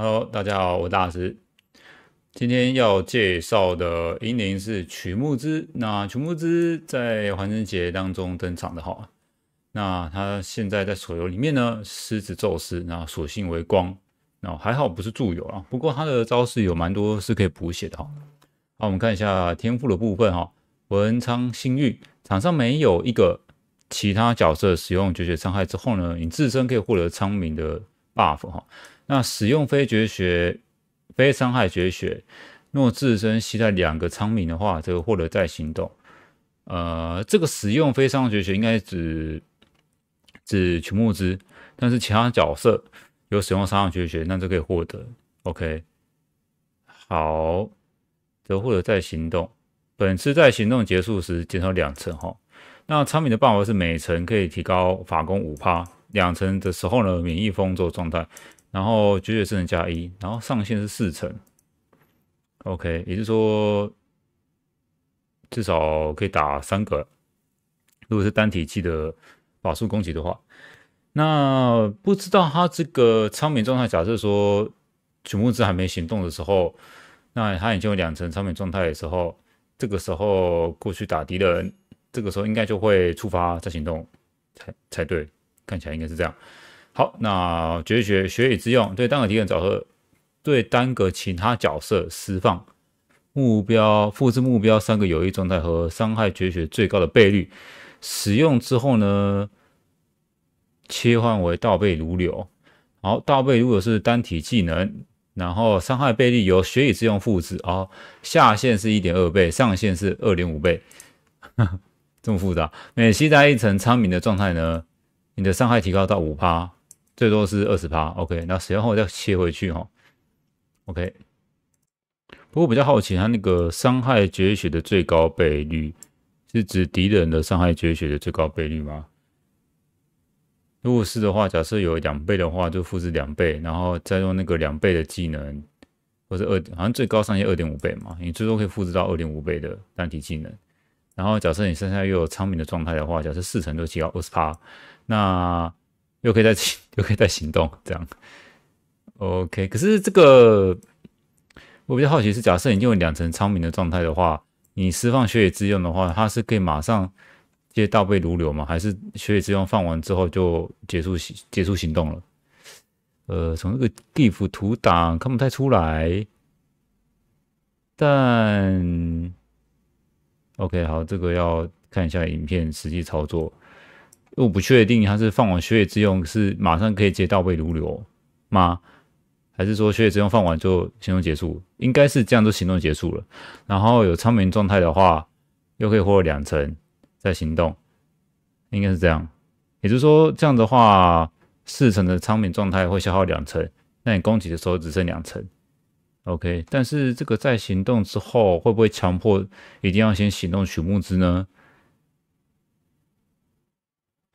Hello，大家好，我大师。今天要介绍的英灵是曲木之。那曲木之在环生节当中登场的哈。那他现在在手游里面呢，狮子宙斯，那属性为光，那还好不是助友啊，不过他的招式有蛮多是可以补血的哈。好，我们看一下天赋的部分哈。文昌星域，场上没有一个其他角色使用绝学伤害之后呢，你自身可以获得昌明的 buff 哈。那使用非绝学、非伤害绝学，若自身携带两个昌明的话，这个获得在行动。呃，这个使用非伤害绝学应该指指曲木之，但是其他角色有使用伤害绝学，那就可以获得。OK，好，这获得在行动。本次在行动结束时减少两层哈。那昌明的办法是每层可以提高法攻五趴，两层的时候呢，免疫封住状态。然后九九乘加一，然后上限是四层，OK，也就是说至少可以打三个。如果是单体技的法术攻击的话，那不知道他这个超敏状态，假设说曲木之还没行动的时候，那他已经有两层超敏状态的时候，这个时候过去打敌人，这个时候应该就会触发再行动才才对，看起来应该是这样。好，那绝学学以致用，对单个敌人角色，对单个其他角色释放目标复制目标三个有益状态和伤害绝学最高的倍率。使用之后呢，切换为倒背如流。好，倒背如流是单体技能，然后伤害倍率由学以致用复制。哦，下限是一点二倍，上限是二点五倍。这么复杂，每携带一层昌明的状态呢，你的伤害提高到五趴。最多是二十趴，OK。那随后再切回去哈，OK。不过比较好奇，它那个伤害绝学的最高倍率是指敌人的伤害绝学的最高倍率吗？如果是的话，假设有两倍的话，就复制两倍，然后再用那个两倍的技能，或者二好像最高上限二点五倍嘛，你最多可以复制到二点五倍的单体技能。然后假设你身上又有昌明的状态的话，假设四成都提高二十趴，那。又可以再起，又可以再行动，这样，OK。可是这个我比较好奇是，假设你用两层昌明的状态的话，你释放血液之用的话，它是可以马上接倒背如流吗？还是血液之用放完之后就结束、结束行动了？呃，从这个地图图档看不太出来，但 OK，好，这个要看一下影片实际操作。我不确定他是放完血液之用是马上可以接倒背如流吗？还是说血液之用放完就行动结束？应该是这样，就行动结束了。然后有昌明状态的话，又可以获得两层再行动，应该是这样。也就是说，这样的话，四层的昌明状态会消耗两层，那你攻击的时候只剩两层。OK，但是这个在行动之后会不会强迫一定要先行动取木枝呢？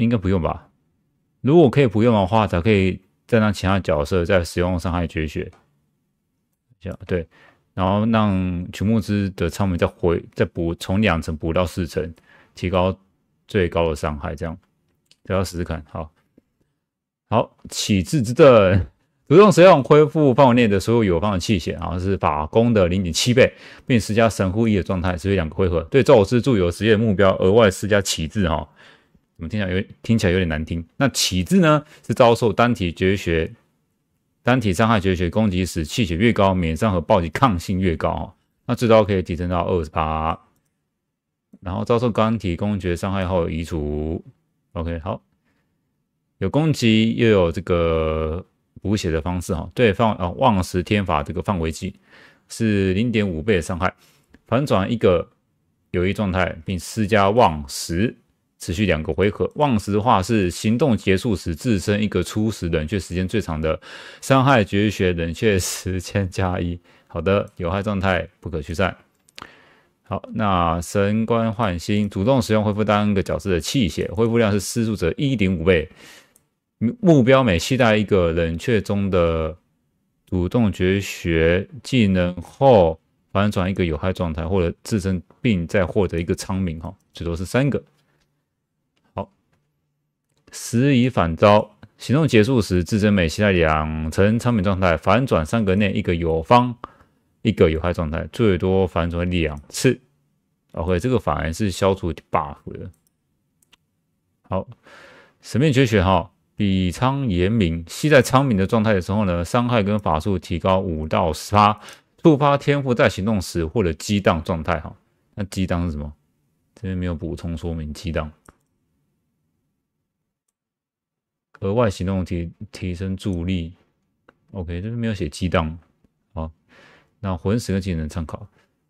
应该不用吧？如果可以不用的话，才可以再让其他角色再使用伤害绝学。对，然后让曲木之的超敏再回再补从两层补到四层，提高最高的伤害，这样这要试试看。好好，启智之盾，不用使用恢复范围内的所有友方的气血，然后是法攻的零点七倍，并施加神护一的状态，持续两个回合。对召师驻有职业目标，额外施加启智哈。怎么听起来有听起来有点难听。那起字呢？是遭受单体绝学、单体伤害绝学攻击时，气血越高，免伤和暴击抗性越高。那最高可以提升到二十八。然后遭受单体攻击伤害后移除。OK，好，有攻击又有这个补血的方式哈。对，放啊，望时天法这个范围技是零点五倍伤害，反转一个有益状态，并施加望时。持续两个回合。忘食话是行动结束时，自身一个初始冷却时间最长的伤害绝学冷却时间加一。好的，有害状态不可驱散。好，那神官换新，主动使用恢复单个角色的气血，恢复量是施术者一点五倍。目标每携带一个冷却中的主动绝学技能后，反转一个有害状态或者自身，并再获得一个昌明哈，最多是三个。时已反招，行动结束时，智真美携带两层昌明状态，反转三格内一个有方，一个有害状态，最多反转两次。OK，这个反而是消除 Buff 的。好，神面绝学哈，比仓严明，吸在仓明的状态的时候呢，伤害跟法术提高五到十%，触发天赋在行动时或者激荡状态哈。那激荡是什么？这边没有补充说明，激荡。额外行动提提升助力，OK，就是没有写激荡，哦，那魂石跟技能参考，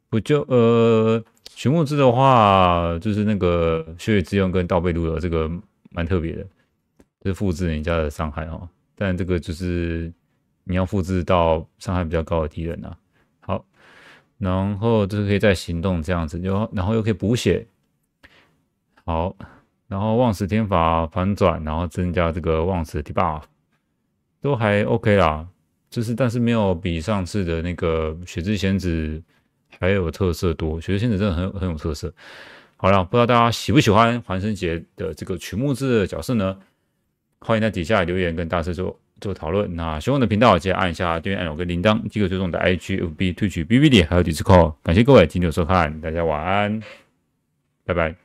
不就呃，寻物之的话就是那个血液之用跟倒背如流，这个蛮特别的，就是复制人家的伤害哦。但这个就是你要复制到伤害比较高的敌人啊。好，然后就是可以在行动这样子，然后然后又可以补血，好。然后望词天法反转，然后增加这个望词 debuff，都还 OK 啦。就是，但是没有比上次的那个雪之仙子还有特色多。雪之仙子真的很很有特色。好了，不知道大家喜不喜欢环生节的这个曲目制角色呢？欢迎在底下留言跟大师做做讨论。那喜欢我的频道，记得按一下订阅按钮跟铃铛，即可追踪我的 IG、FB、推取 BB 点还有 Discord。感谢各位今天的收看，大家晚安，拜拜。